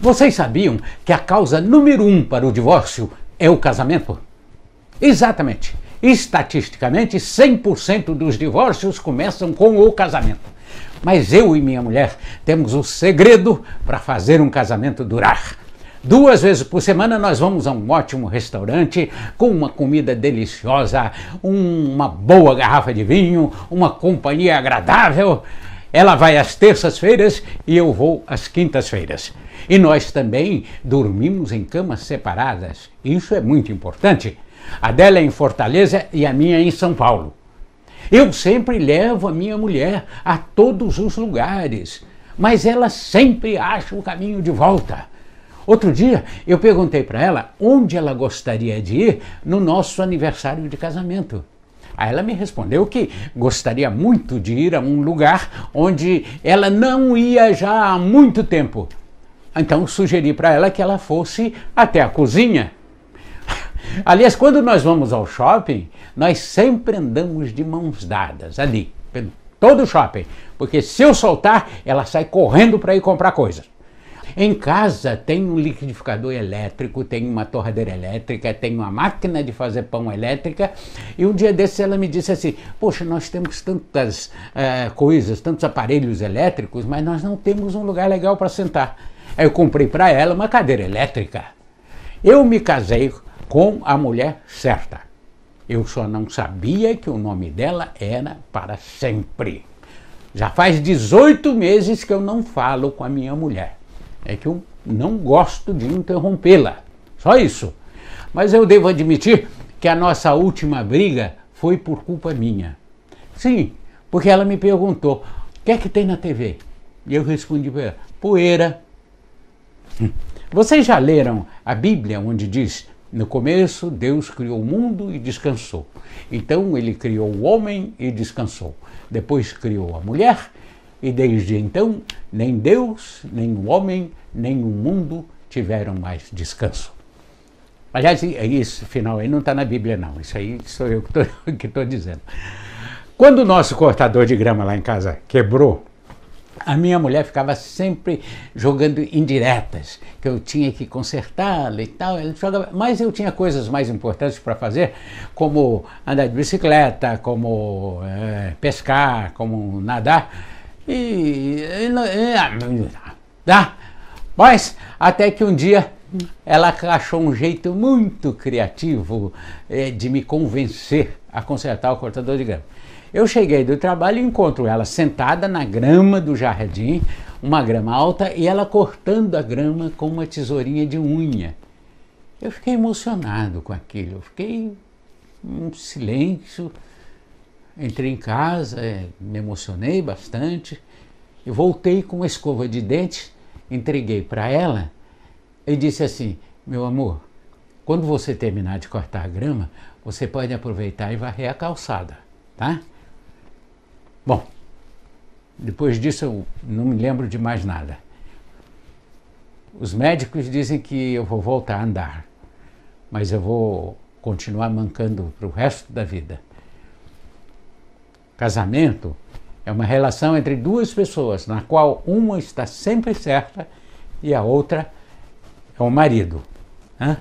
Vocês sabiam que a causa número um para o divórcio é o casamento? Exatamente. Estatisticamente, 100% dos divórcios começam com o casamento. Mas eu e minha mulher temos o segredo para fazer um casamento durar. Duas vezes por semana nós vamos a um ótimo restaurante com uma comida deliciosa, uma boa garrafa de vinho, uma companhia agradável. Ela vai às terças-feiras e eu vou às quintas-feiras. E nós também dormimos em camas separadas. Isso é muito importante. A dela é em Fortaleza e a minha é em São Paulo. Eu sempre levo a minha mulher a todos os lugares, mas ela sempre acha o caminho de volta. Outro dia eu perguntei para ela onde ela gostaria de ir no nosso aniversário de casamento. Aí ela me respondeu que gostaria muito de ir a um lugar onde ela não ia já há muito tempo. Então sugeri para ela que ela fosse até a cozinha. Aliás, quando nós vamos ao shopping, nós sempre andamos de mãos dadas ali, pelo todo o shopping, porque se eu soltar, ela sai correndo para ir comprar coisas. Em casa tem um liquidificador elétrico, tem uma torradeira elétrica, tem uma máquina de fazer pão elétrica. E um dia desse ela me disse assim: Poxa, nós temos tantas eh, coisas, tantos aparelhos elétricos, mas nós não temos um lugar legal para sentar. Aí eu comprei para ela uma cadeira elétrica. Eu me casei com a mulher certa. Eu só não sabia que o nome dela era para sempre. Já faz 18 meses que eu não falo com a minha mulher é que eu não gosto de interrompê-la. Só isso. Mas eu devo admitir que a nossa última briga foi por culpa minha. Sim, porque ela me perguntou: o que é que tem na TV? E eu respondi para ela: poeira. Hum. Vocês já leram a Bíblia, onde diz: no começo, Deus criou o mundo e descansou. Então, ele criou o homem e descansou. Depois, criou a mulher e desde então nem Deus, nem o homem, nem o mundo tiveram mais descanso. Aliás, esse é final aí não está na Bíblia, não. Isso aí sou eu que estou dizendo. Quando o nosso cortador de grama lá em casa quebrou, a minha mulher ficava sempre jogando indiretas, que eu tinha que consertá-la e tal. Jogava, mas eu tinha coisas mais importantes para fazer, como andar de bicicleta, como é, pescar, como nadar. E, ah, dá, Mas até que um dia ela achou um jeito muito criativo eh, de me convencer a consertar o cortador de grama. Eu cheguei do trabalho e encontro ela sentada na grama do jardim, uma grama alta, e ela cortando a grama com uma tesourinha de unha. Eu fiquei emocionado com aquilo, eu fiquei um silêncio. Entrei em casa, é, me emocionei bastante. Eu voltei com uma escova de dente, entreguei para ela e disse assim: Meu amor, quando você terminar de cortar a grama, você pode aproveitar e varrer a calçada, tá? Bom, depois disso eu não me lembro de mais nada. Os médicos dizem que eu vou voltar a andar, mas eu vou continuar mancando para o resto da vida. Casamento é uma relação entre duas pessoas, na qual uma está sempre certa e a outra é o marido. Né?